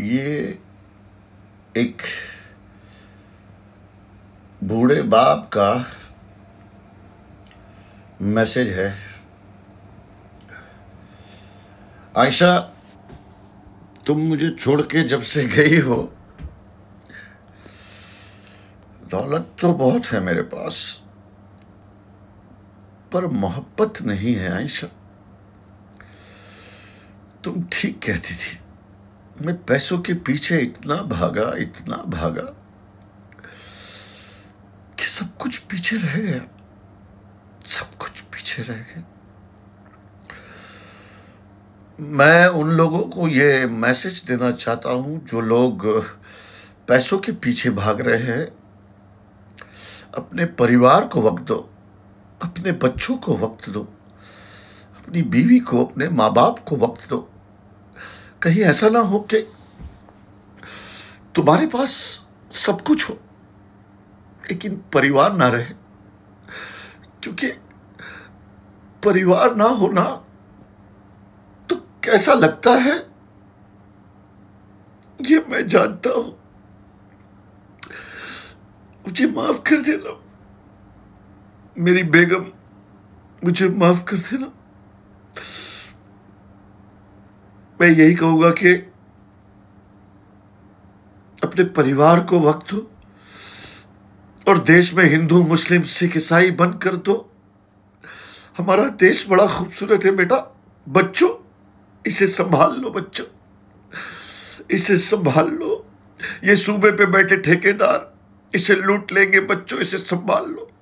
ये एक बूढ़े बाप का मैसेज है आयशा तुम मुझे छोड़ के जब से गई हो दौलत तो बहुत है मेरे पास पर मोहब्बत नहीं है आयशा तुम ठीक कहती थी मैं पैसों के पीछे इतना भागा इतना भागा कि सब कुछ पीछे रह गया सब कुछ पीछे रह गया मैं उन लोगों को ये मैसेज देना चाहता हूं जो लोग पैसों के पीछे भाग रहे हैं अपने परिवार को वक्त दो अपने बच्चों को वक्त दो अपनी बीवी को अपने माँ बाप को वक्त दो कहीं ऐसा ना हो कि तुम्हारे पास सब कुछ हो लेकिन परिवार ना रहे क्योंकि परिवार ना होना तो कैसा लगता है ये मैं जानता हूं मुझे माफ कर देना मेरी बेगम मुझे माफ कर देना मैं यही कहूँगा कि अपने परिवार को वक्त दो और देश में हिंदू मुस्लिम सिख ईसाई बंद कर दो हमारा देश बड़ा खूबसूरत है बेटा बच्चों इसे संभाल लो बच्चों इसे संभाल लो ये सूबे पे बैठे ठेकेदार इसे लूट लेंगे बच्चों इसे संभाल लो